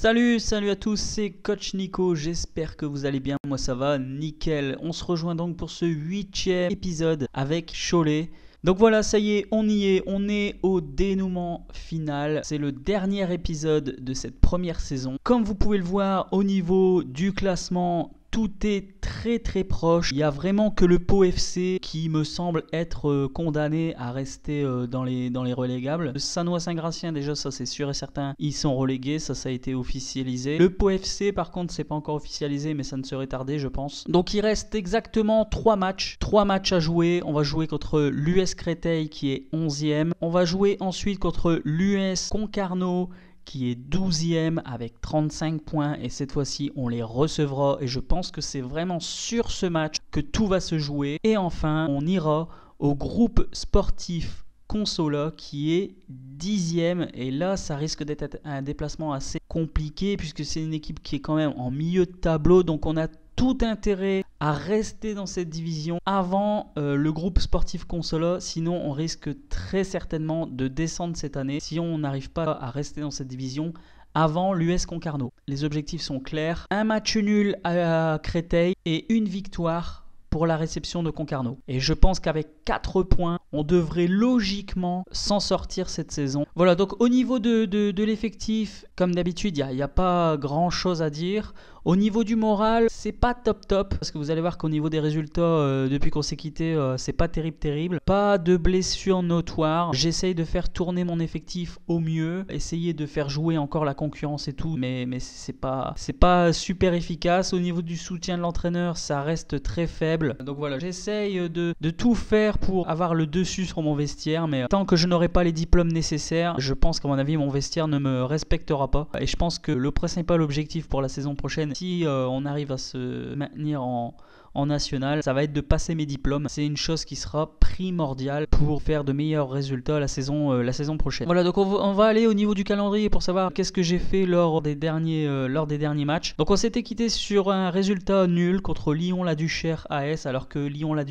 Salut, salut à tous, c'est Coach Nico, j'espère que vous allez bien, moi ça va, nickel. On se rejoint donc pour ce huitième épisode avec Cholet. Donc voilà, ça y est, on y est, on est au dénouement final. C'est le dernier épisode de cette première saison. Comme vous pouvez le voir au niveau du classement, tout est très très proche. Il y a vraiment que le Pau FC qui me semble être euh, condamné à rester euh, dans les, dans les relégables. Le Sanois Saint-Gratien, déjà, ça c'est sûr et certain, ils sont relégués, ça ça a été officialisé. Le Pau FC, par contre, c'est pas encore officialisé, mais ça ne serait tardé, je pense. Donc il reste exactement 3 matchs, 3 matchs à jouer. On va jouer contre l'US Créteil qui est 11 ème On va jouer ensuite contre l'US Concarneau qui est 12e avec 35 points et cette fois-ci on les recevra et je pense que c'est vraiment sur ce match que tout va se jouer. Et enfin on ira au groupe sportif Consola qui est 10 10e et là ça risque d'être un déplacement assez compliqué puisque c'est une équipe qui est quand même en milieu de tableau donc on a tout intérêt à rester dans cette division avant euh, le groupe sportif Consola, sinon on risque très certainement de descendre cette année si on n'arrive pas à rester dans cette division avant l'US Concarneau. Les objectifs sont clairs, un match nul à Créteil et une victoire pour la réception de Concarneau. Et je pense qu'avec 4 points, on devrait logiquement s'en sortir cette saison. Voilà, donc au niveau de, l'effectif, comme d'habitude, il n'y a, pas grand-chose à dire. Au niveau du moral, c'est pas top top parce que vous allez voir qu'au niveau des résultats euh, depuis qu'on s'est quitté, euh, c'est pas terrible terrible. Pas de blessures notoires. J'essaye de faire tourner mon effectif au mieux, essayer de faire jouer encore la concurrence et tout, mais mais c'est pas c'est pas super efficace. Au niveau du soutien de l'entraîneur, ça reste très faible. Donc voilà, j'essaye de, de tout faire pour avoir le dessus sur mon vestiaire, mais tant que je n'aurai pas les diplômes nécessaires, je pense qu'à mon avis mon vestiaire ne me respectera pas. Et je pense que le principal objectif pour la saison prochaine si euh, on arrive à se maintenir en, national, ça va être de passer mes diplômes. C'est une chose qui sera primordiale pour faire de meilleurs résultats la saison, euh, la saison prochaine. Voilà, donc on, va aller au niveau du calendrier pour savoir qu'est-ce que j'ai fait lors des derniers, euh, lors des derniers matchs. Donc on s'était quitté sur un résultat nul contre Lyon-la-Duchère AS, alors que lyon la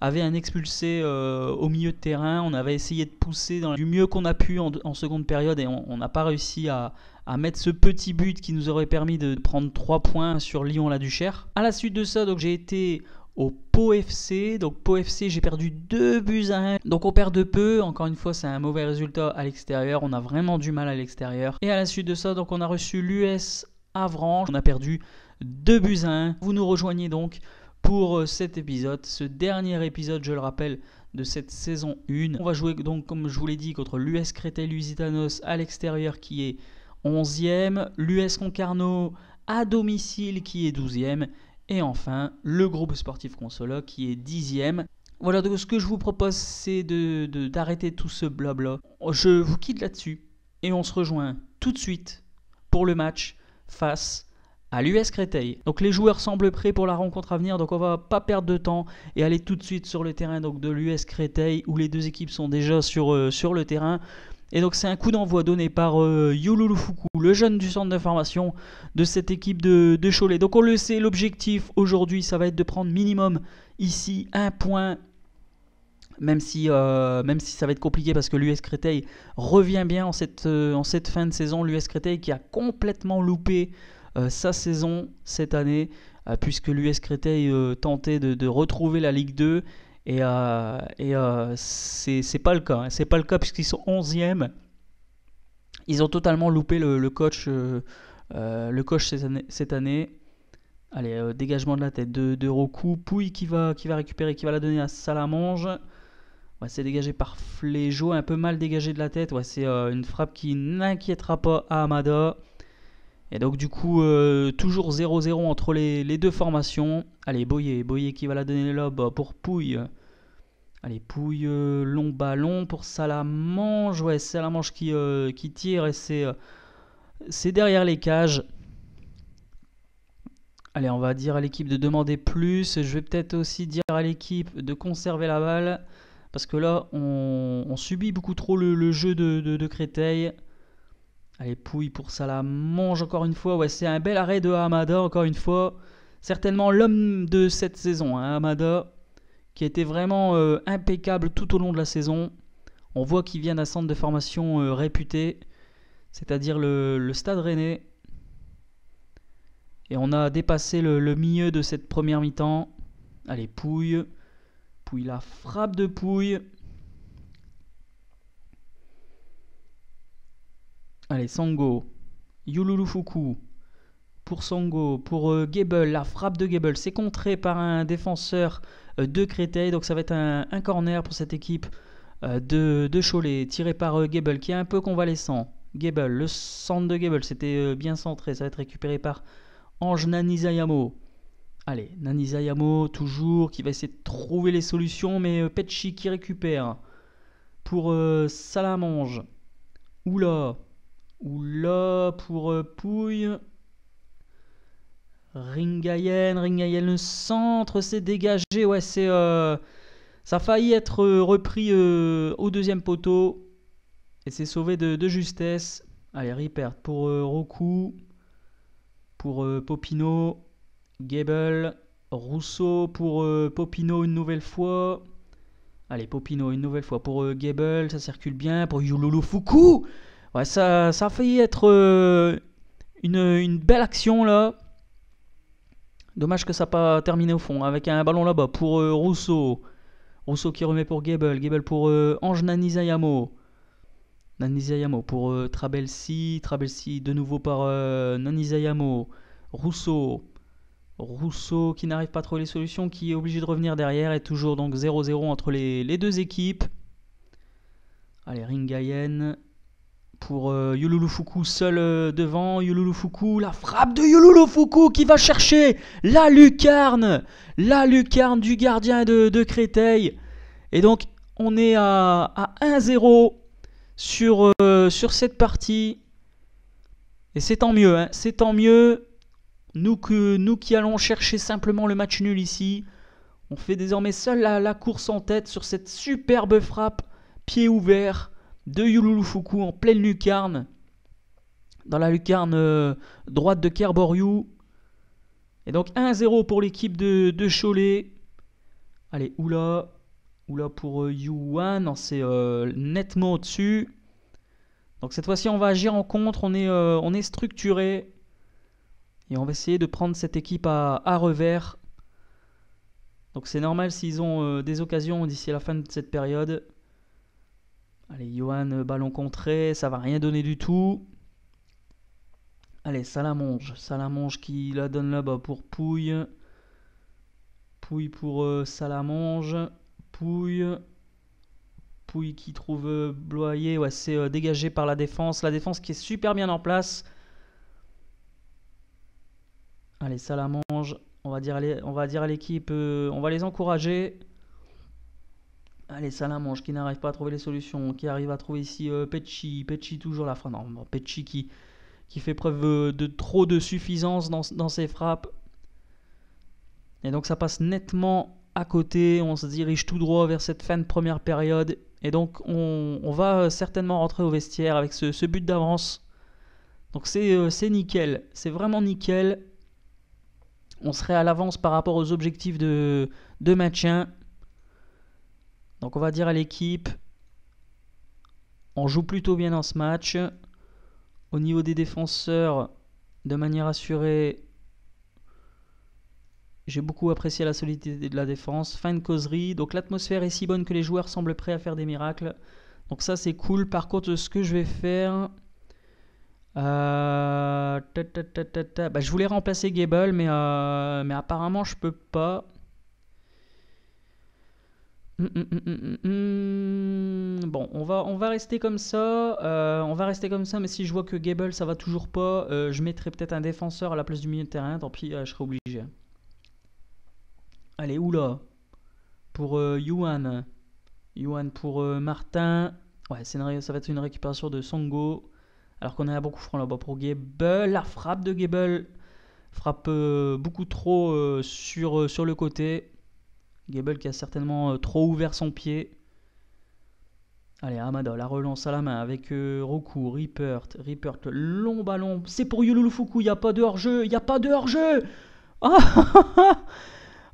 avait un expulsé au milieu de terrain. On avait essayé de pousser du mieux qu'on a pu en seconde période et on n'a pas réussi à, à mettre ce petit but qui nous aurait permis de prendre 3 points sur Lyon-La Duchère. À la suite de ça, donc j'ai été au Pau FC. Donc Pau FC, j'ai perdu 2 buts à 1. Donc on perd de peu. Encore une fois, c'est un mauvais résultat à l'extérieur. On a vraiment du mal à l'extérieur. Et à la suite de ça, donc on a reçu l'US Avranches. On a perdu 2 buts à 1. Vous nous rejoignez donc pour euh, cet épisode, ce dernier épisode, je le rappelle, de cette saison 1. On va jouer donc, comme je vous l'ai dit, contre l'US Créteil Lusitanos à l'extérieur qui est 11e, l'US Concarneau à domicile qui est 12e, et enfin le groupe sportif Consola qui est 10e. Voilà, donc ce que je vous propose, c'est d'arrêter tout ce blabla. Je vous quitte là-dessus, et on se rejoint tout de suite pour le match face à l'US Créteil. Donc les joueurs semblent prêts pour la rencontre à venir, donc on va pas perdre de temps et aller tout de suite sur le terrain donc de l'US Créteil où les deux équipes sont déjà sur, euh, sur le terrain. Et donc c'est un coup d'envoi donné par euh, Yululufuku, le jeune du centre d'information de cette équipe de, Cholet. Donc on le sait, l'objectif aujourd'hui, ça va être de prendre minimum ici un point même si, euh, même si ça va être compliqué parce que l'US Créteil revient bien en cette, euh, en cette fin de saison. L'US Créteil qui a complètement loupé sa saison cette année, puisque l'US Créteil tentait de, retrouver la Ligue 2 et, euh, et euh, c'est pas le cas. Hein. C'est pas le cas puisqu'ils sont 11e. Ils ont totalement loupé le, coach, euh, euh, le coach cette, année, Allez, dégagement de la tête de, Roku. Pouille qui va, qui va récupérer, qui va la donner à Salamange. c'est dégagé par Fléjo, un peu mal dégagé de la tête. c'est une frappe qui n'inquiétera pas à Amada. Et donc du coup, euh, toujours 0-0 entre les, deux formations. Allez, Boyer, Boyer qui va la donner lobes pour Pouille. Allez, Pouille, euh, long ballon pour Salamange. Ouais, Salamange qui, euh, qui tire et c'est derrière les cages. Allez, on va dire à l'équipe de demander plus. Je vais peut-être aussi dire à l'équipe de conserver la balle. Parce que là, on, subit beaucoup trop le, jeu de, de Créteil. Allez, Pouille pour ça mange encore une fois. Ouais, c'est un bel arrêt de Hamada, encore une fois. Certainement l'homme de cette saison, hein, Hamada, qui a été vraiment euh, impeccable tout au long de la saison. On voit qu'il vient d'un centre de formation euh, réputé, c'est-à-dire le, Stade Rennais. Et on a dépassé le, le milieu de cette première mi-temps. Allez, Pouille. Pouille, la frappe de Pouille. Allez, Sango. Yululufuku Pour Sango. Pour euh, Gable. La frappe de Gable. C'est contré par un défenseur euh, de Créteil. Donc ça va être un, corner pour cette équipe euh, de, de Cholet. Tiré par Gable qui est un peu convalescent. Gable. Le centre de Gable. C'était bien centré. Ça va être récupéré par Ange Nanizayamo. Allez, Nanizayamo toujours qui va essayer de trouver les solutions. Mais Petchi qui récupère. Pour Salamange. Oula Oula pour euh, Pouille. Ringayen, Ringayen le centre, s'est dégagé. Ouais, c'est. Euh, ça a failli être euh, repris au deuxième poteau. Et c'est sauvé de, justesse. Allez, Ripert pour Roku. Pour Popino. Gable. Rousseau pour Popino une nouvelle fois. Allez, Popino une nouvelle fois pour Gable. Ça circule bien. Pour Yululu ça, ça a failli être euh, une, belle action là. Dommage que ça n'a pas terminé au fond. Avec un ballon là-bas pour euh, Rousseau. Rousseau qui remet pour Gable. Gable pour euh, Ange Nanizayamo. Nanizayamo pour Trabelsi. Trabelsi de nouveau par Nanizayamo. Rousseau. Rousseau qui n'arrive pas à trouver les solutions, qui est obligé de revenir derrière. Et toujours donc 0-0 entre les, les deux équipes. Allez, Ringayen pour euh, seul euh, devant devant. Yululufuku, la frappe de Yululufuku qui va chercher la lucarne, la lucarne du gardien de, Créteil. Et donc on est à, 1-0 sur, euh, sur cette partie. Et c'est tant mieux, hein. c'est tant mieux. Nous, que, nous qui allons chercher simplement le match nul ici. On fait désormais seul la, la course en tête sur cette superbe frappe, pied ouvert de Yululufuku en pleine lucarne, dans la lucarne euh, droite de Kerboriou. Et donc 1-0 pour l'équipe de, de Cholet. Allez, oula. Oula pour euh, Yuan. Non, c'est euh, nettement au-dessus. Donc cette fois-ci, on va agir en contre. On est, euh, on est structuré. Et on va essayer de prendre cette équipe à, à revers. Donc c'est normal s'ils ont des occasions d'ici la fin de cette période. Allez, Johan, euh, ballon contré, ça va rien donner du tout. Allez, Salamonge. Salamonge qui la donne là-bas pour Pouille. Pouille pour euh, Salamange. Salamonge. Pouille. Pouille qui trouve bloyé. Euh, Bloyer. Ouais, c'est dégagé par la défense. La défense qui est super bien en place. Allez, Salamange. On va dire, on va dire à l'équipe, on va les encourager. Allez, Salamange qui n'arrive pas à trouver les solutions, qui arrive à trouver ici euh, Petchi, Petchi toujours la fin. Non, Petchi qui, qui fait preuve euh, de trop de suffisance dans, ses frappes. Et donc ça passe nettement à côté, on se dirige tout droit vers cette fin de première période. Et donc on, va euh, certainement rentrer au vestiaire avec ce, but d'avance. Donc c'est nickel, c'est vraiment nickel. On serait à l'avance par rapport aux objectifs de, de maintien. Donc on va dire à l'équipe, on joue plutôt bien dans ce match. Au niveau des défenseurs, de manière assurée, j'ai beaucoup apprécié la solidité de la défense. Fin de causerie. Donc l'atmosphère est si bonne que les joueurs semblent prêts à faire des miracles. Donc ça c'est cool. Par contre, ce que je vais faire... Euh, bah, je voulais remplacer Gable, mais, euh, mais apparemment je peux pas. Mm, mm, mm, bon, on va, on va rester comme ça. Euh, on va rester comme ça, mais si je vois que Gable ça va toujours pas, euh, je mettrai peut-être un défenseur à la place du milieu de terrain. Tant pis, euh, je serai obligé. Allez, oula Pour Yuan. Yuan pour Martin. Ouais, ça va être une récupération de Sango Alors qu'on a beaucoup franc là-bas pour Gable. La frappe de Gable frappe beaucoup trop sur, sur le côté. Gable qui a certainement euh, trop ouvert son pied. Allez, Amada, la relance à la main avec euh, Roku, Rippert, Rippert, long ballon. C'est pour Yululu Fuku, il n'y a pas de hors-jeu, il n'y a pas de hors-jeu oh,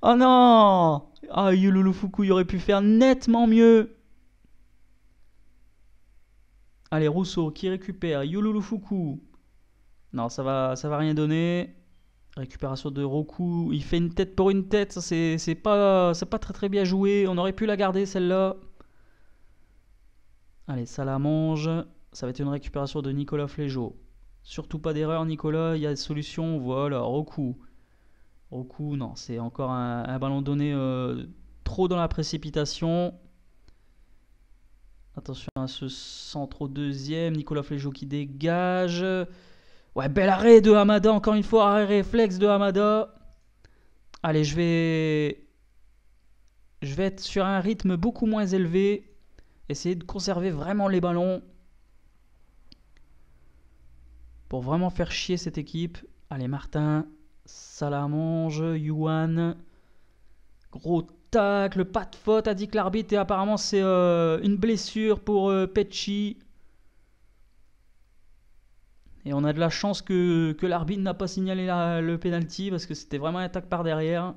non Ah, Yululu Fuku, il aurait pu faire nettement mieux. Allez, Rousseau qui récupère, Yululu Non, ça va, ça va rien donner. Récupération de Roku, il fait une tête pour une tête, c'est pas, pas très très bien joué, on aurait pu la garder celle-là. Allez, ça la mange, ça va être une récupération de Nicolas Flégeau. Surtout pas d'erreur Nicolas, il y a des solutions, voilà, Roku. Roku, non, c'est encore un, ballon donné euh, trop dans la précipitation. Attention à ce centre au deuxième, Nicolas Flégeau qui dégage. Ouais, bel arrêt de Hamada, encore une fois, arrêt réflexe de Hamada. Allez, je vais... Je vais être sur un rythme beaucoup moins élevé. Essayer de conserver vraiment les ballons. Pour vraiment faire chier cette équipe. Allez, Martin, Salamange, Yuan. Gros tacle, pas de faute, a dit que l'arbitre. Et apparemment, c'est euh, une blessure pour euh, Petchi. Et on a de la chance que, que l'arbitre n'a pas signalé le penalty parce que c'était vraiment un attaque par derrière.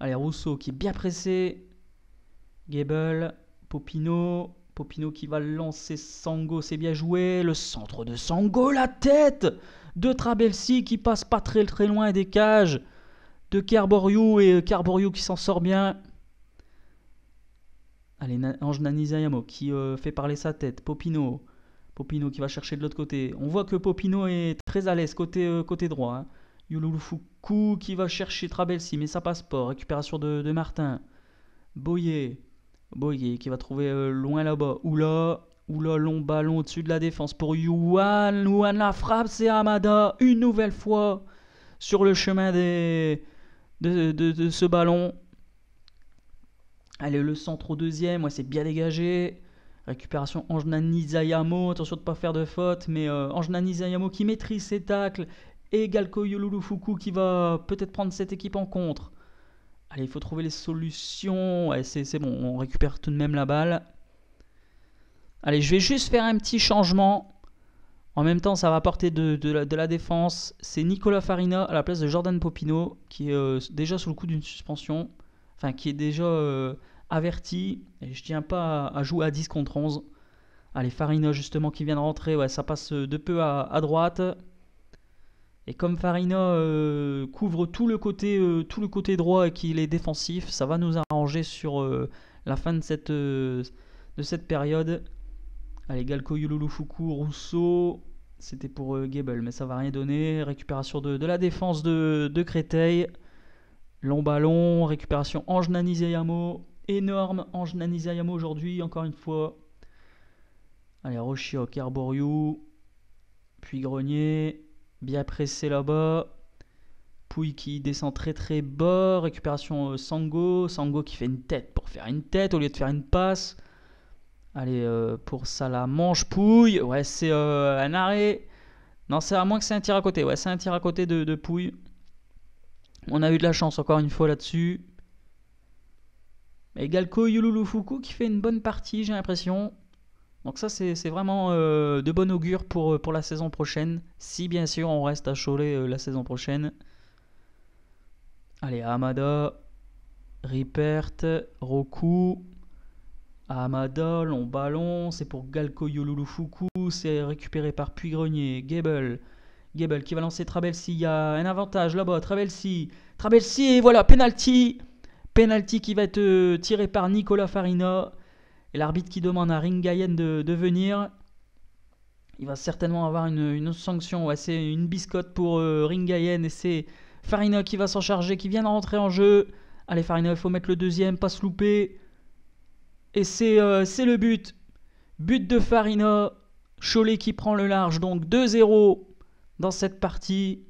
Allez, Rousseau qui est bien pressé. Gable, Popino. Popino qui va lancer Sango, c'est bien joué. Le centre de Sango, la tête de Trabelsi qui passe pas très très loin des cages. De Carboriou et Carboriou euh, qui s'en sort bien. Allez, Ange Nanizayamo qui euh, fait parler sa tête. Popino Popino qui va chercher de l'autre côté. On voit que Popino est très à l'aise côté, euh, côté droit. Hein. Yulufuku qui va chercher Trabelsi, mais ça passe pas. Récupération de, de Martin. Boyer. Boyer qui va trouver euh, loin là-bas. Oula. Oula, long ballon au-dessus de la défense pour Yuan. Yuan la frappe, c'est Amada. Une nouvelle fois sur le chemin des, de, ce ballon. Allez, le centre au deuxième. Ouais, c'est bien dégagé. Récupération Anjana Nizayamo, attention de ne pas faire de faute, mais euh, Nizayamo qui maîtrise ses tacles. Et Galko Yolulufuku qui va peut-être prendre cette équipe en contre. Allez, il faut trouver les solutions. c'est bon, on récupère tout de même la balle. Allez, je vais juste faire un petit changement. En même temps, ça va apporter de, la, défense. C'est Nicolas Farina à la place de Jordan Popino, qui est euh, déjà sous le coup d'une suspension. Enfin, qui est déjà euh, averti. Et je tiens pas à jouer à 10 contre 11. Allez, Farina justement qui vient de rentrer. Ouais, ça passe de peu à, droite. Et comme Farina euh, couvre tout le côté, euh, tout le côté droit et qu'il est défensif, ça va nous arranger sur euh, la fin de cette, de cette période. Allez, Galco, Yululu, Rousseau. C'était pour Gable, mais ça va rien donner. Récupération de, la défense de, de, Créteil. Long ballon, récupération Ange Nanizayamo énorme Ange Nanizayama aujourd'hui, encore une fois. Allez, Roshiok, Carboriou, puis Grenier, bien pressé là-bas. Pouille qui descend très très bas, récupération euh, Sango, Sango qui fait une tête pour faire une tête au lieu de faire une passe. Allez, euh, pour ça la manche Pouille, ouais c'est euh, un arrêt. Non, c'est à moins que c'est un tir à côté, ouais c'est un tir à côté de, de Pouille. On a eu de la chance encore une fois là-dessus. Et Galco Yululufuku qui fait une bonne partie, j'ai l'impression. Donc ça, c'est vraiment euh, de bon augure pour, euh, pour la saison prochaine. Si bien sûr on reste à Cholet euh, la saison prochaine. Allez, Amada, Ripert, Roku, Amada, long ballon, c'est pour Galco Yululufuku, c'est récupéré par Puy-Grenier, Gable. Gable qui va lancer Trabelsi, il y a un avantage là-bas, Trabelsi, Trabelsi, voilà, penalty Penalty qui va être euh, tiré par Nicolas Farina. Et l'arbitre qui demande à Ringayen de, de, venir. Il va certainement avoir une, sanction. Ouais, c'est une biscotte pour euh, Ringayen. Et c'est Farina qui va s'en charger, qui vient de rentrer en jeu. Allez, Farina, il faut mettre le deuxième, pas se louper. Et c'est euh, le but. But de Farina. Cholet qui prend le large. Donc 2-0 dans cette partie.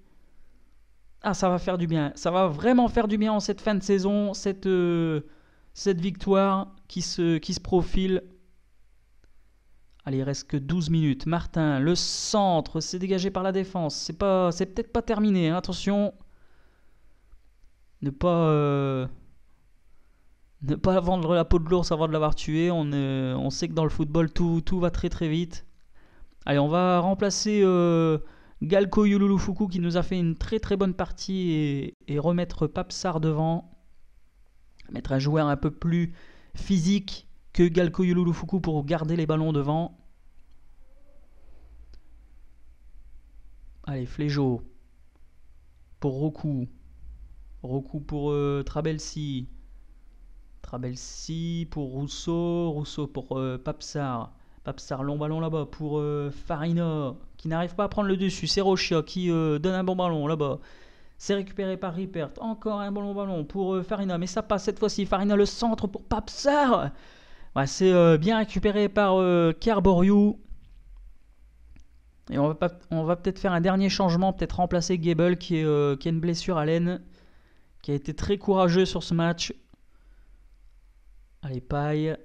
Ah, ça va faire du bien. Ça va vraiment faire du bien en cette fin de saison, cette, euh, cette victoire qui se, qui se profile. Allez, il reste que 12 minutes. Martin, le centre, c'est dégagé par la défense. C'est pas, c'est peut-être pas terminé. Hein. Attention, ne pas, euh, ne pas vendre la peau de l'ours avant de l'avoir tué. On, euh, on sait que dans le football, tout, tout va très très vite. Allez, on va remplacer. Galco Yululufuku qui nous a fait une très très bonne partie et, remettre Papsar devant. Mettre un joueur un peu plus physique que Galco Yululufuku pour garder les ballons devant. Allez, Fléjo. Pour Roku. Roku pour euh, Trabelsi. Trabelsi pour Rousseau. Rousseau pour euh, Papsar. Papsar long ballon là-bas pour euh, Farina, qui n'arrive pas à prendre le dessus. C'est Rochia qui euh, donne un bon ballon là-bas. C'est récupéré par Ripert. Encore un bon ballon pour euh, Farina, mais ça passe cette fois-ci. Farina le centre pour Papsar. c'est bien récupéré par Carboriou. Et on va, peut-être faire un dernier changement, peut-être remplacer Gable qui, qui a une blessure à l'aine, qui a été très courageux sur ce match. Allez, paille.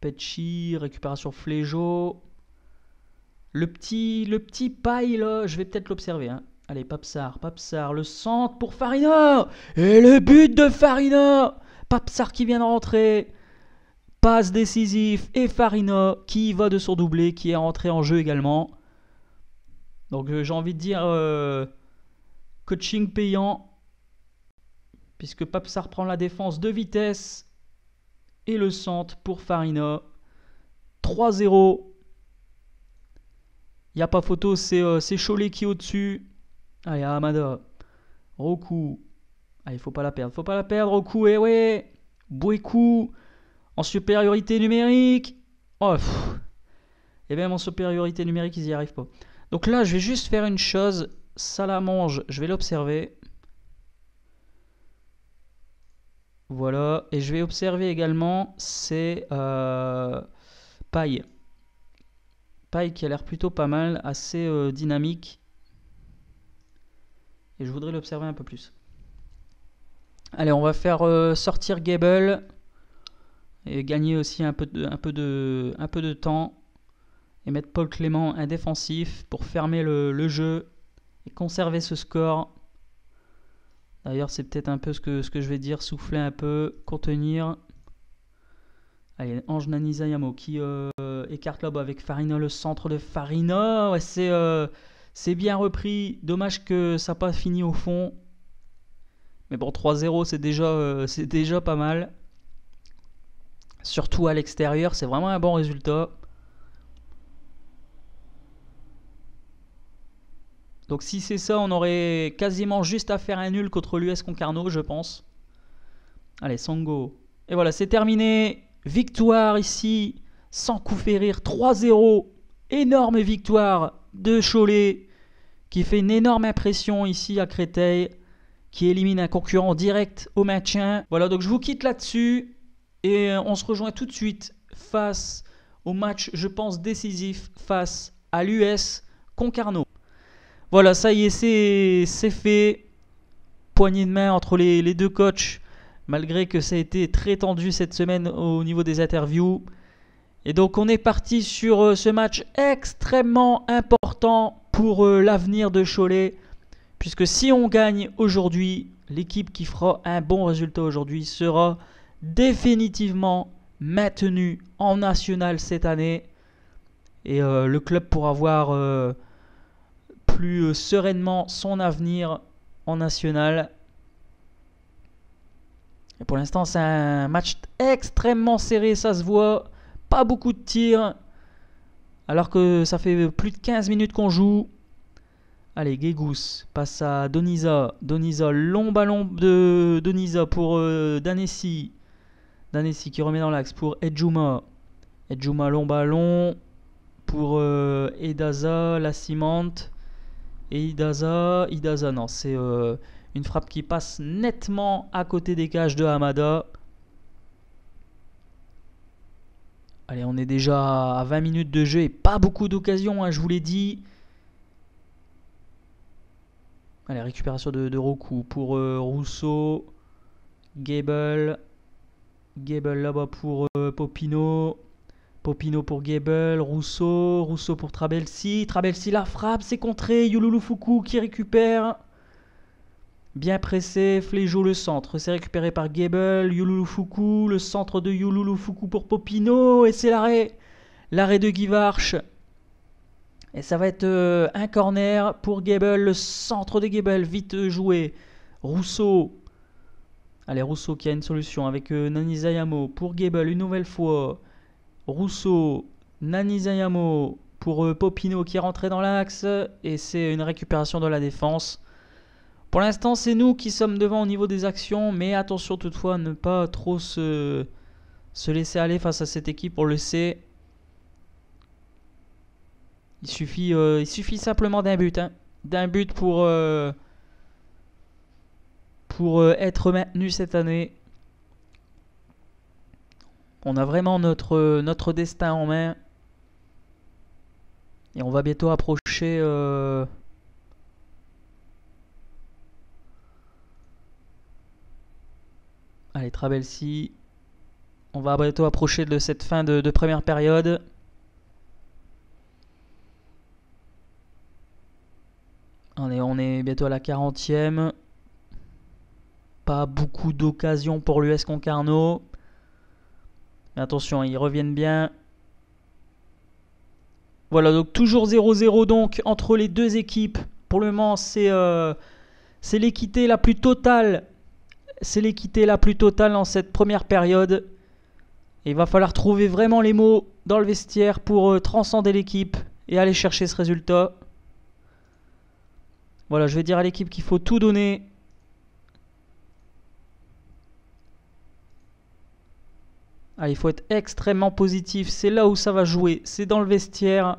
Petchi, récupération Flégeau. Le petit, le petit paille, je vais peut-être l'observer. Hein. Allez, Papsar, Papsar, le centre pour Farina Et le but de Farina Papsar qui vient de rentrer. Passe décisif et Farina qui va de son doublé, qui est rentré en jeu également. Donc euh, j'ai envie de dire euh, coaching payant, puisque Papsar prend la défense de vitesse et le centre pour Farina. 3-0. Il n'y a pas photo, euh, c'est Cholet qui est au-dessus. Allez, Amada. Roku. Allez, faut pas la perdre. Faut pas la perdre, Roku. Eh ouais. coup En supériorité numérique. Oh, et eh même ben, en supériorité numérique, ils n'y arrivent pas. Donc là, je vais juste faire une chose. Ça la mange. Je vais l'observer. Voilà, et je vais observer également ces euh, Paille qui a l'air plutôt pas mal, assez euh, dynamique. Et je voudrais l'observer un peu plus. Allez, on va faire euh, sortir Gable. Et gagner aussi un peu, de, un, peu de, un peu de temps. Et mettre Paul Clément un défensif pour fermer le jeu. Et conserver ce score. D'ailleurs, c'est peut-être un peu ce que, ce que je vais dire, souffler un peu, contenir. Allez, Ange Nanizayamo qui euh, écarte l'ob avec Farina, le centre de Farina. Ouais, c'est euh, bien repris. Dommage que ça n'a pas fini au fond. Mais bon, 3-0, c'est déjà, euh, c'est déjà pas mal. Surtout à l'extérieur, c'est vraiment un bon résultat. Donc si c'est ça, on aurait quasiment juste à faire un nul contre l'US Concarneau, je pense. Allez, Sango. Et voilà, c'est terminé. Victoire ici, sans coup férir, 3-0. Énorme victoire de Cholet, qui fait une énorme impression ici à Créteil, qui élimine un concurrent direct au maintien. Voilà, donc je vous quitte là-dessus. Et euh, on se rejoint tout de suite face au match, je pense, décisif face à l'US Concarneau. Voilà, ça y est, c'est fait. Poignée de main entre les, deux coachs, malgré que ça a été très tendu cette semaine au niveau des interviews. Et donc on est parti sur euh, ce match extrêmement important pour euh, l'avenir de Cholet, puisque si on gagne aujourd'hui, l'équipe qui fera un bon résultat aujourd'hui sera définitivement maintenue en national cette année. Et euh, le club pourra voir plus euh, sereinement son avenir en national. Et pour l'instant, c'est un match extrêmement serré, ça se voit. Pas beaucoup de tirs. Alors que ça fait plus de 15 minutes qu'on joue. Allez, Guégous passe à Donisa. Donisa, long ballon de Donisa pour Danesi euh, Danessi. Danessi qui remet dans l'axe pour Edjuma. Edjuma, long ballon pour euh, Edaza, la cimente. Et Idaza, Idaza non, c'est euh, une frappe qui passe nettement à côté des cages de Hamada. Allez, on est déjà à 20 minutes de jeu et pas beaucoup d'occasions, hein, je vous l'ai dit. Allez, récupération de, Roku pour euh, Rousseau. Gable. Gable là-bas pour euh, Popino. Popino pour Gable... Rousseau, Rousseau pour Trabelsi. Trabelsi la frappe, c'est contré. Yululu qui récupère. Bien pressé, Fléjo le centre. C'est récupéré par Gable... Yululu Le centre de Yululu pour Popino. Et c'est l'arrêt. L'arrêt de Guivarch. Et ça va être euh, un corner pour Gable... Le centre de Gable... vite joué. Rousseau. Allez, Rousseau qui a une solution avec euh, Nanizayamo. Pour Gable une nouvelle fois. Rousseau, Nanizayamo pour euh, Popino qui est rentré dans l'axe et c'est une récupération de la défense. Pour l'instant, c'est nous qui sommes devant au niveau des actions, mais attention toutefois à ne pas trop se, laisser aller face à cette équipe, on le sait. Il suffit, euh, il suffit simplement d'un but, hein. d'un but pour, euh, être maintenu cette année. On a vraiment notre, notre destin en main. Et on va bientôt approcher... Euh, Allez, Travelsi. On va bientôt approcher de cette fin de, première période. On est, on est bientôt à la 40e. Pas beaucoup d'occasions pour l'US Concarneau attention, hein, ils reviennent bien. Voilà, donc toujours 0-0 donc entre les deux équipes. Pour le moment, euh, c'est l'équité la plus totale. C'est l'équité la plus totale en cette première période. il va falloir trouver vraiment les mots dans le vestiaire pour euh, transcender l'équipe et aller chercher ce résultat. Voilà, je vais dire à l'équipe qu'il faut tout donner Ah, il faut être extrêmement positif. C'est là où ça va jouer. C'est dans le vestiaire.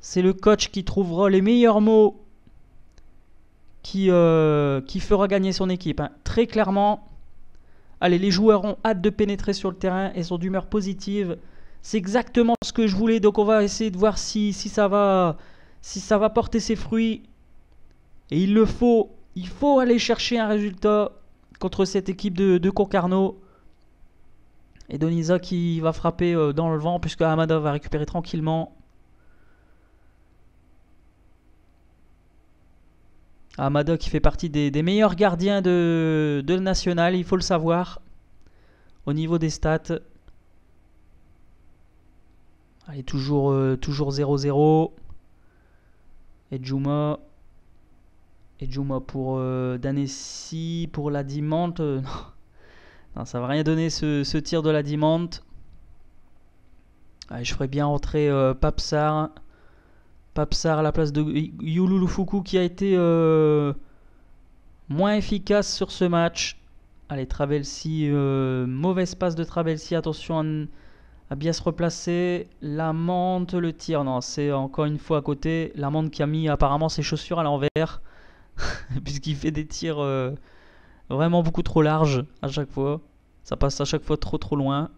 C'est le coach qui trouvera les meilleurs mots qui, euh, qui fera gagner son équipe. Hein. Très clairement, allez, les joueurs ont hâte de pénétrer sur le terrain et sont d'humeur positive. C'est exactement ce que je voulais. Donc on va essayer de voir si, ça, va, si ça va porter ses fruits. Et il le faut. Il faut aller chercher un résultat contre cette équipe de, de Concarneau. Et qui va frapper euh, dans le vent puisque Hamada va récupérer tranquillement. Hamada qui fait partie des, meilleurs gardiens de, de National, il faut le savoir. Au niveau des stats. Allez, toujours 0-0. Euh, et Juma. Et Juma pour euh, Danesi. pour la Dimante. Non, ça va rien donner ce, tir de la Dimante. je ferais bien rentrer euh, Papsar. Papsar à la place de Yululufuku qui a été euh, moins efficace sur ce match. Allez, Travelsi, euh, mauvaise passe de Travelsi, attention à, bien se replacer. La Mante le tir, non, c'est encore une fois à côté. La Mante qui a mis apparemment ses chaussures à l'envers, puisqu'il fait des tirs Vraiment beaucoup trop large à chaque fois. Ça passe à chaque fois trop trop loin.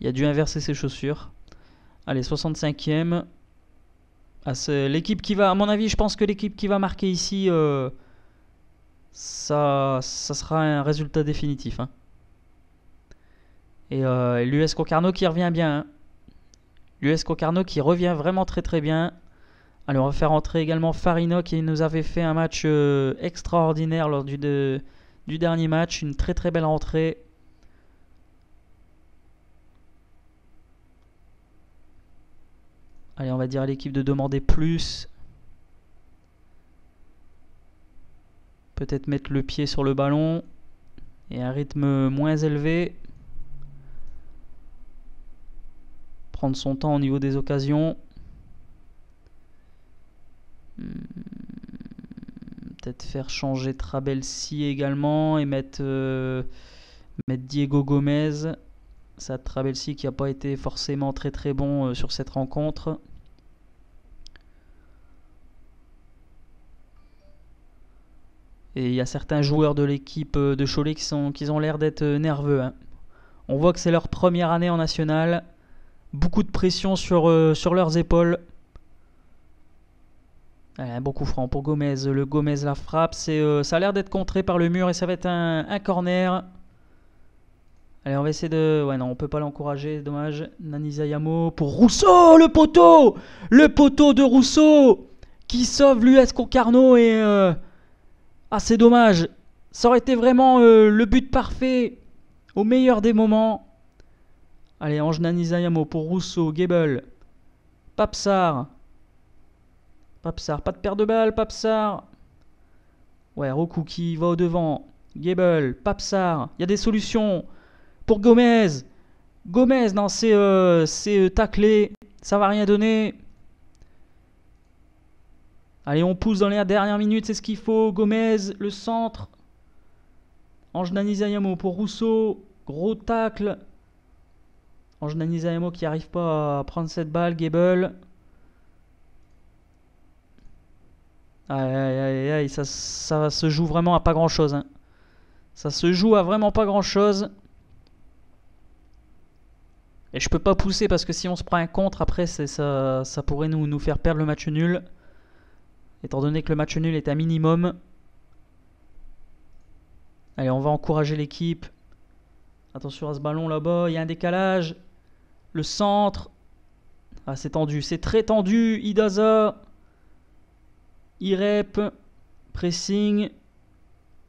Il a dû inverser ses chaussures. Allez, 65e. Ah, l'équipe qui va, à mon avis, je pense que l'équipe qui va marquer ici, euh, ça, ça sera un résultat définitif. Hein. Et euh, l'US Concarneau qui revient bien. Hein. L'US Concarneau qui revient vraiment très très bien. Allez, on va faire entrer également Farino qui nous avait fait un match euh, extraordinaire lors du, du dernier match. Une très très belle rentrée. Allez, on va dire à l'équipe de demander plus. Peut-être mettre le pied sur le ballon. Et un rythme moins élevé. Prendre son temps au niveau des occasions. Hmm. Peut-être faire changer Trabelsi également et euh, mettre, Diego Gomez. Ça, Trabelsi qui n'a pas été forcément très très bon euh, sur cette rencontre. Et il y a certains joueurs de l'équipe euh, de Cholet qui, sont, ont l'air d'être nerveux. Hein. On voit que c'est leur première année en nationale. Beaucoup de pression sur, sur leurs épaules. Un bon coup franc pour Gomez. Le Gomez la frappe. C'est, euh, ça a l'air d'être contré par le mur et ça va être un, corner. Allez, on va essayer de. Ouais, non, on peut pas l'encourager. Dommage. Nanizayamo pour Rousseau. Le poteau Le poteau de Rousseau qui sauve l'US Concarneau. Et. Euh, ah, c'est dommage. Ça aurait été vraiment euh, le but parfait au meilleur des moments. Allez, Ange Nanizayamo pour Rousseau. Gable. Papsar. Papsar, pas de paire de balles, Papsar. Ouais, qui va au devant. Gable, Papsar. Il y a des solutions pour Gomez. Gomez, non, euh, c'est euh, taclé. Ça va rien donner. Allez, on pousse dans les dernières minutes, c'est ce qu'il faut. Gomez, le centre. Ange Nanizayamo pour Rousseau. Gros tacle. Ange qui n'arrive pas à prendre cette balle. Gable. Aïe, aïe, aïe, ça, ça se joue vraiment à pas grand chose. Hein. Ça se joue à vraiment pas grand chose. Et je peux pas pousser parce que si on se prend un contre, après ça, ça pourrait nous, nous faire perdre le match nul. Étant donné que le match nul est un minimum. Allez, on va encourager l'équipe. Attention à ce ballon là-bas, il y a un décalage. Le centre. Ah, c'est tendu, c'est très tendu, Idaza. IREP, pressing.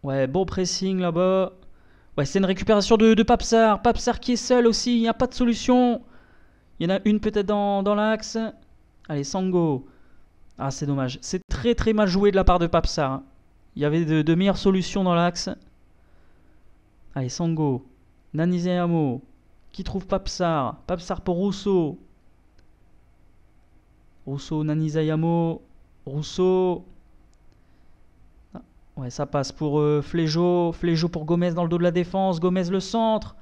Ouais, bon pressing là-bas. Ouais, c'est une récupération de, de Papsar. Papsar qui est seul aussi, il n'y a pas de solution. Il y en a une peut-être dans, l'axe. Allez, Sango. Ah, c'est dommage. C'est très très mal joué de la part de Papsar. Hein. Il y avait de, meilleures solutions dans l'axe. Allez, Sango. Nanizeyamo. Qui trouve Papsar Papsar pour Rousseau. Rousseau, Nanizayamo. Rousseau. Ah, ouais, ça passe pour Flejo, euh, Flejo pour Gomez dans le dos de la défense. Gomez le centre.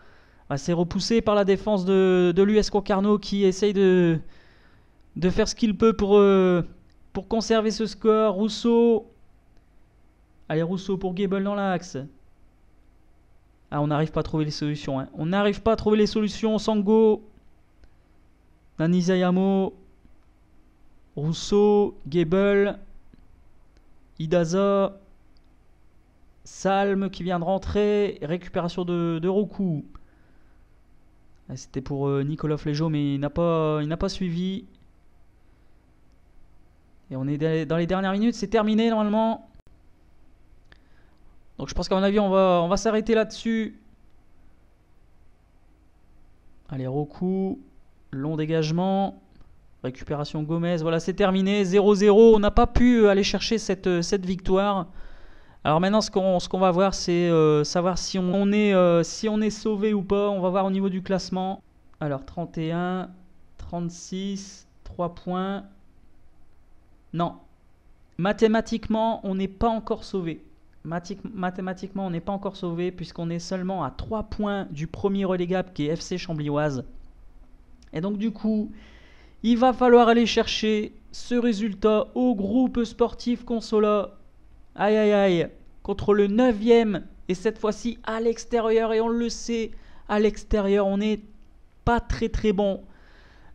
Ah, c'est repoussé par la défense de, de l'US Concarneau qui essaye de, de faire ce qu'il peut pour, euh, pour conserver ce score. Rousseau. Allez, Rousseau pour Gable dans l'axe. Ah, on n'arrive pas à trouver les solutions. Hein. On n'arrive pas à trouver les solutions. Sango. Nanizayamo. Rousseau, Gable, Idaza, Salm qui vient de rentrer, récupération de, de Roku. Ah, c'était pour euh, Nicolas Lejo mais il n'a pas, pas suivi. Et on est dans les dernières minutes, c'est terminé normalement. Donc je pense qu'à mon avis, on va, on va s'arrêter là-dessus. Allez, Roku, long dégagement. Récupération Gomez, voilà, c'est terminé, 0-0. On n'a pas pu euh, aller chercher cette, euh, cette victoire. Alors maintenant, ce qu'on va voir, c'est euh, savoir si on, est, si on est sauvé ou pas. On va voir au niveau du classement. Alors, 31, 36, 3 points. Non. Mathématiquement, on n'est pas encore sauvé. Mathématiquement, on n'est pas encore sauvé puisqu'on est seulement à 3 points du premier relégable qui est FC Chamblioise. Et donc, du coup, il va falloir aller chercher ce résultat au groupe sportif Consola. Aïe aïe aïe. Contre le 9ème. Et cette fois-ci à l'extérieur. Et on le sait, à l'extérieur, on n'est pas très très bon.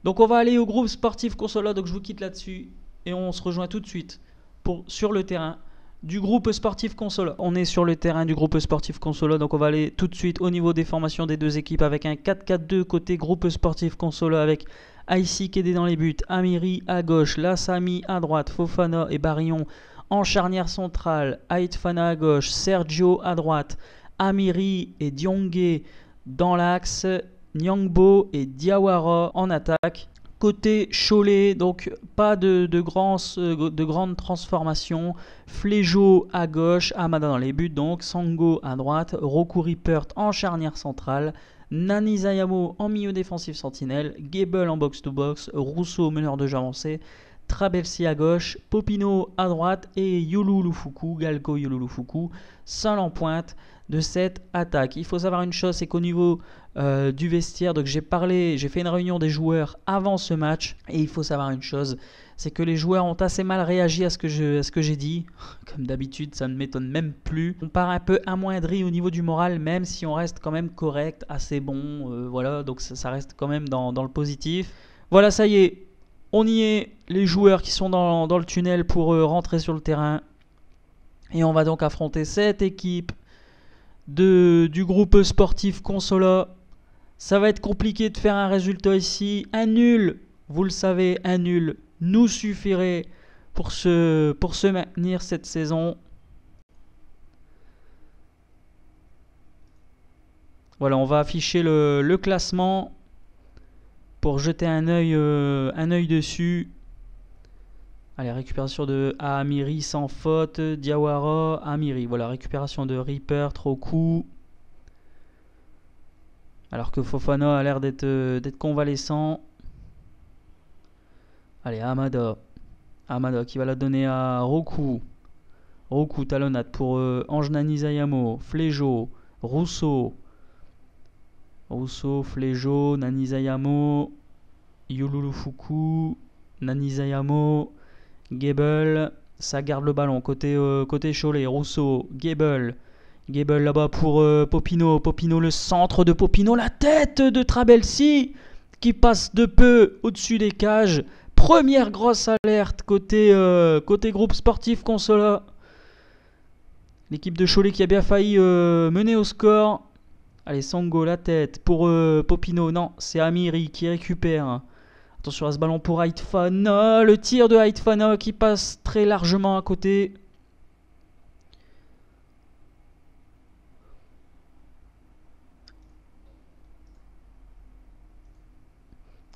Donc on va aller au groupe sportif Consola. Donc je vous quitte là-dessus. Et on se rejoint tout de suite pour, sur le terrain du groupe sportif Consola. On est sur le terrain du groupe sportif Consola, donc on va aller tout de suite au niveau des formations des deux équipes avec un 4-4-2 côté groupe sportif Consola avec Aïssi Kédé dans les buts, Amiri à gauche, Lassami à droite, Fofana et Barillon en charnière centrale, Aitfana à gauche, Sergio à droite, Amiri et Diongue dans l'axe, Nyangbo et Diawara en attaque. Côté Cholet, donc pas de, grands, euh, de grandes transformations. à gauche, Amada dans les buts, donc Sango à droite, Roku Rippert en charnière centrale, Nani Zayamo en milieu défensif sentinelle, Gable en box-to-box, Rousseau meneur de jeu avancé, Trabelsi à gauche, Popino à droite et Yululufuku, Galco Yululufuku, seul en pointe de cette attaque. Il faut savoir une chose, c'est qu'au niveau euh, du vestiaire, donc j'ai parlé, j'ai fait une réunion des joueurs avant ce match et il faut savoir une chose, c'est que les joueurs ont assez mal réagi à ce que je, ce que j'ai dit. Comme d'habitude, ça ne m'étonne même plus. On part un peu amoindri au niveau du moral, même si on reste quand même correct, assez bon, euh, voilà, donc ça, reste quand même dans le positif. Voilà, ça y est, on y est, les joueurs qui sont dans, le tunnel pour euh, rentrer sur le terrain. Et on va donc affronter cette équipe de, du groupe sportif Consola. Ça va être compliqué de faire un résultat ici. Un nul, vous le savez, un nul nous suffirait pour se, pour se maintenir cette saison. Voilà, on va afficher le classement pour jeter un œil, euh, un œil dessus. Allez, récupération de Amiri sans faute. Diawara, Amiri. Voilà, récupération de Reaper, trop Alors que Fofana a l'air d'être euh, d'être convalescent. Allez, Amada. Amada qui va la donner à Roku. Roku, Talonat pour euh, nani Fléjo, Rousseau. Rousseau, Flejo, Nanizayamo, Yululufuku, Nanizayamo, Gable, ça garde le ballon. Côté, euh, Cholet, Rousseau, Gable, gable là-bas pour euh, Popino. Popino, le centre de Popino. La tête de Trabelsi qui passe de peu au-dessus des cages. Première grosse alerte côté, euh, côté groupe sportif Consola. L'équipe de Cholet qui a bien failli mener au score. Allez, Sango, la tête. Pour euh, Popino, non, c'est Amiri qui récupère. Attention à ce ballon pour Haidfano. Oh, le tir de Haidfano oh, qui passe très largement à côté.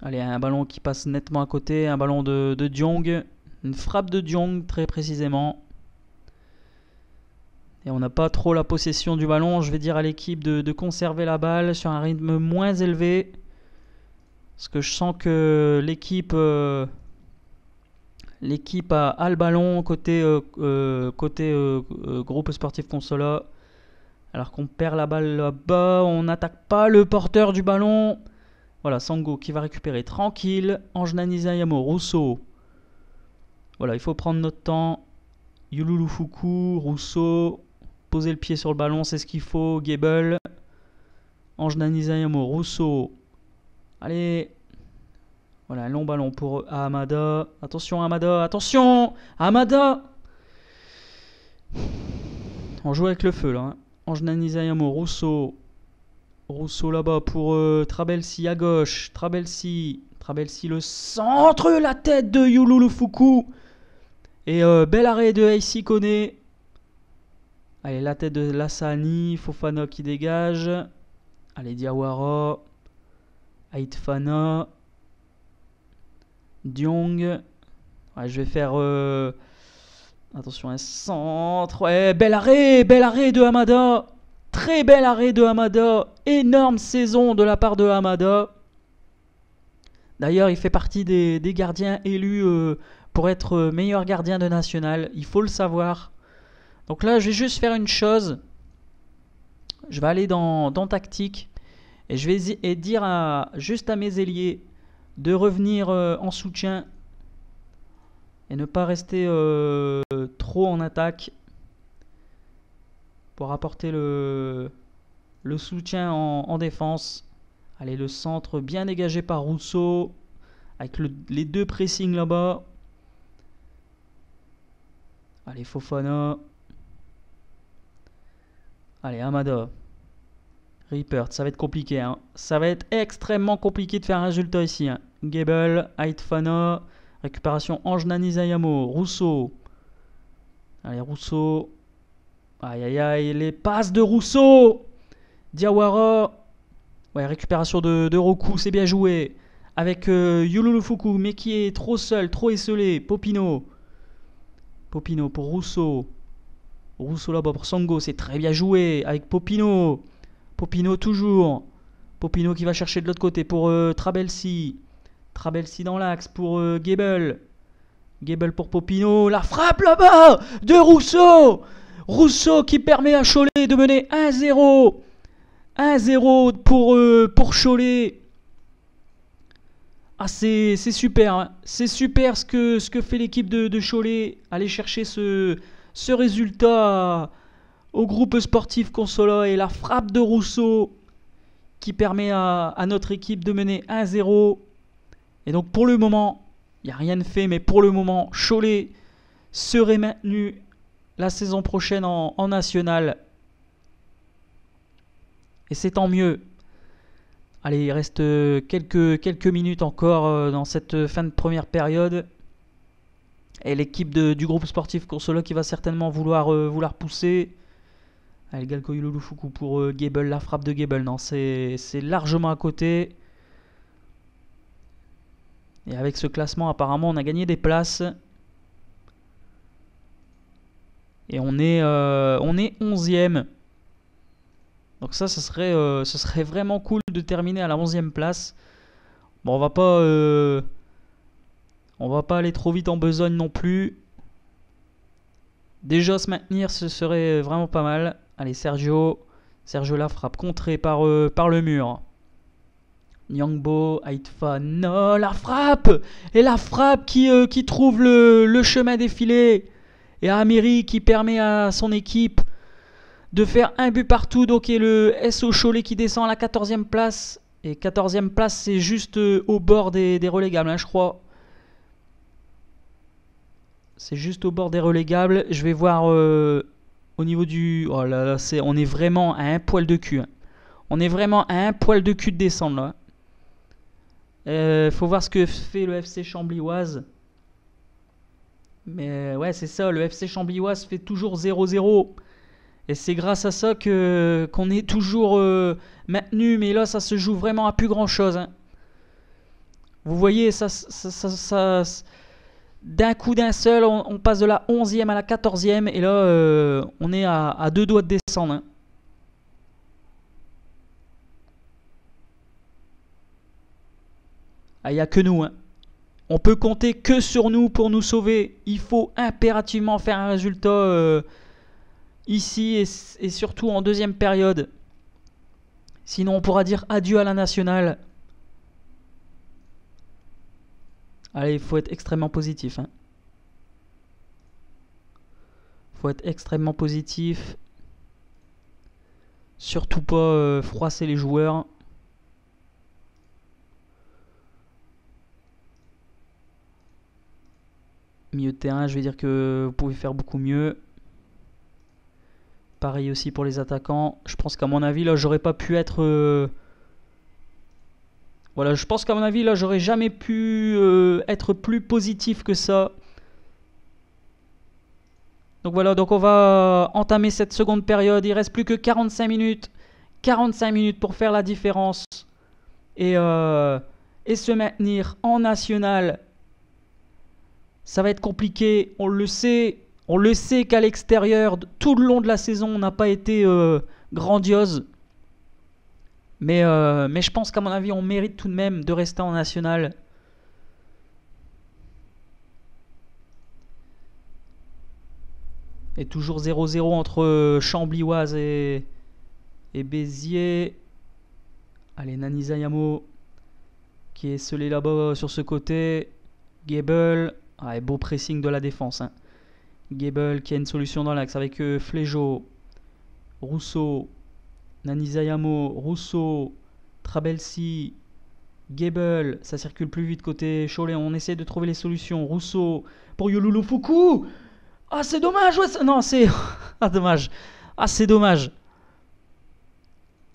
Allez, un ballon qui passe nettement à côté. Un ballon de, de Diong. Une frappe de Diong, très précisément et on n'a pas trop la possession du ballon. Je vais dire à l'équipe de, conserver la balle sur un rythme moins élevé. Parce que je sens que l'équipe euh, a, le ballon côté, euh, euh, groupe sportif Consola. Alors qu'on perd la balle là-bas, on n'attaque pas le porteur du ballon. Voilà, Sango qui va récupérer tranquille. Nanizayamo, Rousseau. Voilà, il faut prendre notre temps. Yululufuku, Rousseau poser le pied sur le ballon, c'est ce qu'il faut. Gable, Ange Nanizayamo, Rousseau. Allez. Voilà, long ballon pour Amada. Attention, Amada. Attention, Amada. On joue avec le feu là. Hein. Ange Rousseau. Rousseau là-bas pour euh, Trabelsi à gauche. Trabelsi. Trabelsi le centre. La tête de Yululu Fuku. Et euh, bel arrêt de Heissi Kone. Allez, la tête de Lassani, Fofana qui dégage. Allez, Diawara. Fana. Diong. je vais faire... Euh, attention, un centre. Ouais, bel arrêt, bel arrêt de Hamada. Très bel arrêt de Hamada. Énorme saison de la part de Hamada. D'ailleurs, il fait partie des, gardiens élus euh, pour être euh, meilleur gardien de national. Il faut le savoir. Donc là, je vais juste faire une chose. Je vais aller dans, tactique et je vais dire juste à mes ailiers de revenir euh, en soutien et ne pas rester euh, trop en attaque pour apporter le, le soutien en, défense. Allez, le centre bien dégagé par Rousseau avec les deux pressings là-bas. Allez, Fofana. Allez, Amado. Reaper, ça va être compliqué. Hein. Ça va être extrêmement compliqué de faire un résultat ici. Hein. Gable, récupération Ange Rousseau. Allez, Rousseau. Aïe, aïe, aïe, les passes de Rousseau. Diawara. Ouais, récupération de, Roku, c'est bien joué. Avec euh, Yululufuku, mais qui est trop seul, trop esselé. Popino. Popino pour Rousseau. Rousseau là-bas pour Sango, c'est très bien joué avec Popino. Popino toujours. Popino qui va chercher de l'autre côté pour euh, Trabelsi. Trabelsi dans l'axe pour Gable. Euh, Gable pour Popino. La frappe là-bas de Rousseau. Rousseau qui permet à Cholet de mener 1-0. 1-0 pour, euh, pour Cholet. Ah, c'est super. Hein. C'est super ce que, ce que fait l'équipe de Cholet. Aller chercher ce, ce résultat au groupe sportif Consola et la frappe de Rousseau qui permet à, notre équipe de mener 1-0. Et donc pour le moment, il n'y a rien de fait, mais pour le moment, Cholet serait maintenu la saison prochaine en, national. Et c'est tant mieux. Allez, il reste euh, quelques, quelques minutes encore euh, dans cette euh, fin de première période. Et l'équipe du groupe sportif Consola qui va certainement vouloir, euh, vouloir pousser. Allez, ah, Galko Yululufuku pour euh, Gable, la frappe de Gable. Non, c'est largement à côté. Et avec ce classement, apparemment, on a gagné des places. Et on est, euh, on est 11e. Donc ça, ce serait, ce serait vraiment cool de terminer à la 11e place. Bon, on va pas... On va pas aller trop vite en besogne non plus. Déjà se maintenir, ce serait vraiment pas mal. Allez, Sergio. Sergio la frappe contrée par, euh, par le mur. Nyangbo, Aitfa, Non, la frappe Et la frappe qui, euh, trouve le, chemin défilé. Et Amiri qui permet à son équipe de faire un but partout. Donc et le SO Cholet qui descend à la 14e place. Et 14e place, c'est juste euh, au bord des, relégables, hein, je crois. C'est juste au bord des relégables. Je vais voir euh, au niveau du... Oh là là, on est vraiment à un poil de cul. Hein. On est vraiment à un poil de cul de descendre là. Euh, faut voir ce que fait le FC Chambly-Oise. Mais euh, ouais, c'est ça, le FC Chamblioise fait toujours 0-0. Et c'est grâce à ça que qu'on est toujours maintenu. Mais là, ça se joue vraiment à plus grand chose. Hein. Vous voyez, ça, ça, ça, ça d'un coup d'un seul, on, passe de la 11e à la 14e. Et là, euh, on est à, deux doigts de descendre. Hein. Ah, il n'y a que nous. Hein. On peut compter que sur nous pour nous sauver. Il faut impérativement faire un résultat euh, ici et surtout en deuxième période. Sinon, on pourra dire adieu à la nationale. Allez, il faut être extrêmement positif. Hein. faut être extrêmement positif. Surtout pas euh, froisser les joueurs. Mieux de terrain, je vais dire que vous pouvez faire beaucoup mieux. Pareil aussi pour les attaquants. Je pense qu'à mon avis, là, j'aurais pas pu être... Euh, voilà, je pense qu'à mon avis, là, j'aurais jamais pu euh, être plus positif que ça. Donc voilà, donc on va entamer cette seconde période. Il reste plus que 45 minutes. 45 minutes pour faire la différence. Et, euh, et se maintenir en national. Ça va être compliqué, on le sait. On le sait qu'à l'extérieur, tout le long de la saison, on n'a pas été euh, grandiose. Euh, mais, je pense qu'à mon avis, on mérite tout de même de rester en national. Et toujours 0-0 entre euh, Chamblioise et, et Béziers. Allez, Nanizayamo. qui est scellé là-bas euh, sur ce côté. Gable. Ah, et beau pressing de la défense. Hein. Gable qui a une solution dans l'axe avec Flejo, Rousseau, Nanizayamo, Rousseau, Trabelsi, Gable, ça circule plus vite côté Cholet, on essaie de trouver les solutions. Rousseau pour Yoloulou Ah, c'est dommage Non, c'est. ah, dommage Ah, c'est dommage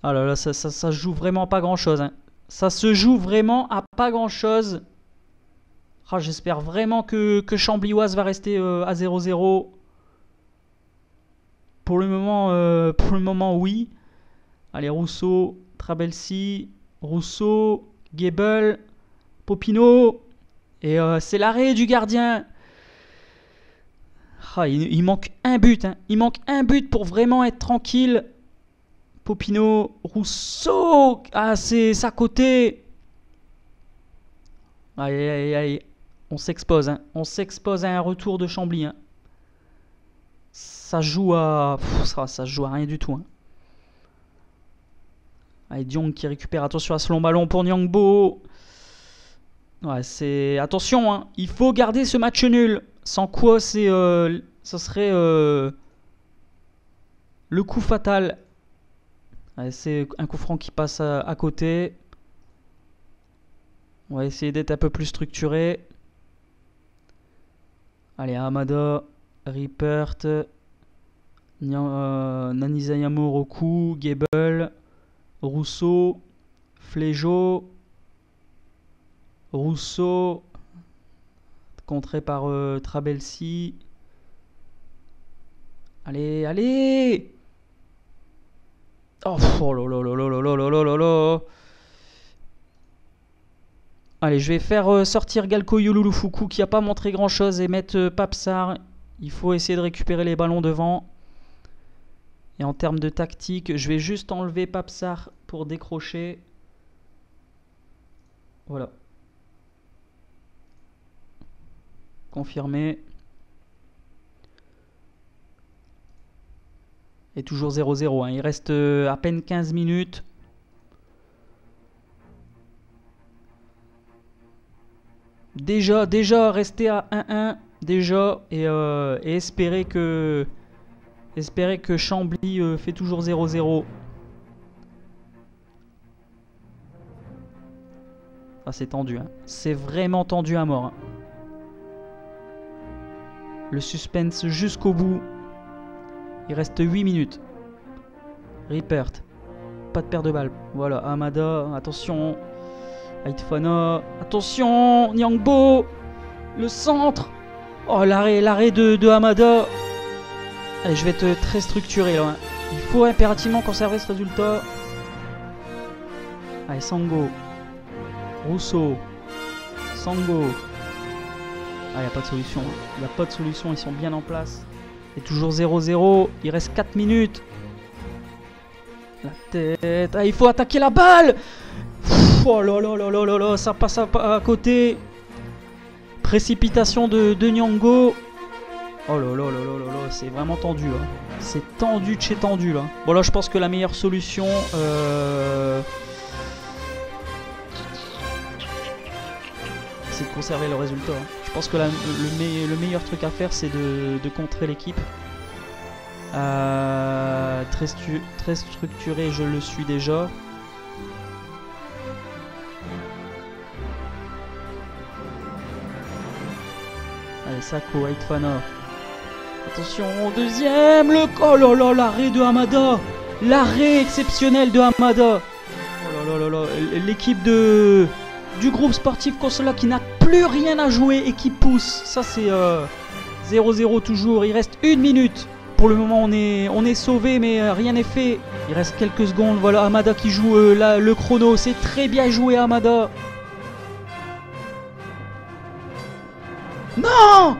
Ah là là, ça, ça, joue vraiment pas grand chose. Hein. Ça se joue vraiment à pas grand chose. Ah, j'espère vraiment que, que va rester euh, à 0-0. Pour le moment, euh, pour le moment, oui. Allez, Rousseau, Trabelsi, Rousseau, Gable, Popino. Et euh, c'est l'arrêt du gardien. Ah, il, manque un but. Hein. Il manque un but pour vraiment être tranquille. Popino, Rousseau. Ah, c'est à côté. Aïe, aïe, aïe. On s'expose. Hein. On s'expose à un retour de Chambly. Hein. Ça joue à. ça, ça joue à rien du tout. Hein. Allez, Diong qui récupère. Attention à ce long ballon pour Nyangbo. Ouais, c'est. Attention, hein, il faut garder ce match nul. Sans quoi, c'est. Ça euh, serait. Euh, le coup fatal. c'est un coup franc qui passe à, côté. On va essayer d'être un peu plus structuré. Allez, Amada, Rippert, Nanizayamo, euh, Roku, Gable. Rousseau, Flégeau, Rousseau, contré par euh, Trabelsi. Allez, allez Oh, lolo, oh, Allez, je vais faire euh, sortir Galko Yululufuku qui n'a pas montré grand-chose et mettre euh, Papsar. Il faut essayer de récupérer les ballons devant. Et en termes de tactique, je vais juste enlever Papsar pour décrocher. Voilà. Confirmé. Et toujours 0-0. Hein. Il reste euh, à peine 15 minutes. Déjà, déjà, rester à 1-1. Déjà. Et, euh, et espérer que... Espérer que Chambly euh, fait toujours 0-0. Ah, c'est tendu. Hein. C'est vraiment tendu à mort. Hein. Le suspense jusqu'au bout. Il reste 8 minutes. Ripert. Pas de paire de balles. Voilà, Amada, attention. Aitfana, attention. Nyangbo. Le centre. Oh, l'arrêt, l'arrêt de, de Amada je vais te très structuré Il faut impérativement conserver ce résultat. Allez, Sango. Rousseau. Sango. Ah, il n'y a pas de solution. Il hein. n'y a pas de solution. Ils sont bien en place. Et toujours 0-0. Il reste 4 minutes. La tête. Ah, il faut attaquer la balle. oh là là là là là là. Ça passe à, côté. Précipitation de, de Nyango. Oh là là c'est vraiment tendu là. Hein. C'est tendu de chez tendu là. Bon là je pense que la meilleure solution... Euh, c'est de conserver le résultat. Hein. Je pense que le, meilleur truc à faire c'est de, contrer l'équipe. Euh, très, structuré je le suis déjà. Allez ça White Fana. Attention, deuxième, le oh là là, l'arrêt de Hamada, l'arrêt exceptionnel de Hamada. Oh là là là l'équipe de du groupe sportif Consola qui n'a plus rien à jouer et qui pousse. Ça c'est 0-0 euh, toujours. Il reste une minute. Pour le moment, on est, on est sauvé, mais euh, rien n'est fait. Il reste quelques secondes. Voilà, Amada qui joue euh, le chrono. C'est très bien joué, Amada. Non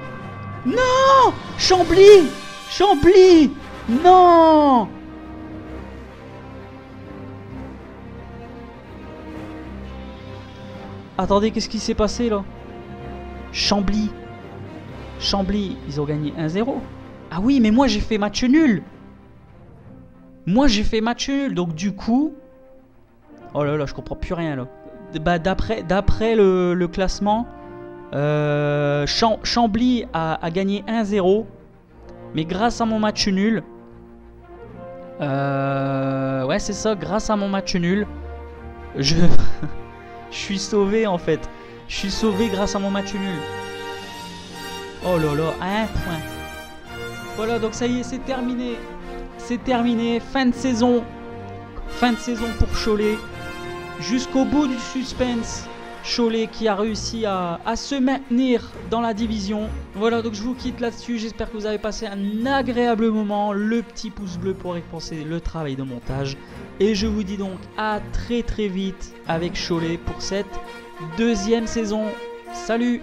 non Chambly Chambly Non Attendez, qu'est-ce qui s'est passé là Chambly Chambly, ils ont gagné 1-0. Ah oui, mais moi j'ai fait match nul Moi j'ai fait match nul, donc du coup... Oh là là, je comprends plus rien là. Bah, D'après le, le classement, euh, Chambly a, gagné 1-0, mais grâce à mon match nul. Euh, ouais, c'est ça, grâce à mon match nul, je, je suis sauvé en fait. Je suis sauvé grâce à mon match nul. Oh là là, à un point. Voilà, donc ça y est, c'est terminé. C'est terminé, fin de saison. Fin de saison pour Cholet. Jusqu'au bout du suspense Cholet qui a réussi à, se maintenir dans la division. Voilà, donc je vous quitte là-dessus. J'espère que vous avez passé un agréable moment. Le petit pouce bleu pour récompenser le travail de montage. Et je vous dis donc à très très vite avec Cholet pour cette deuxième saison. Salut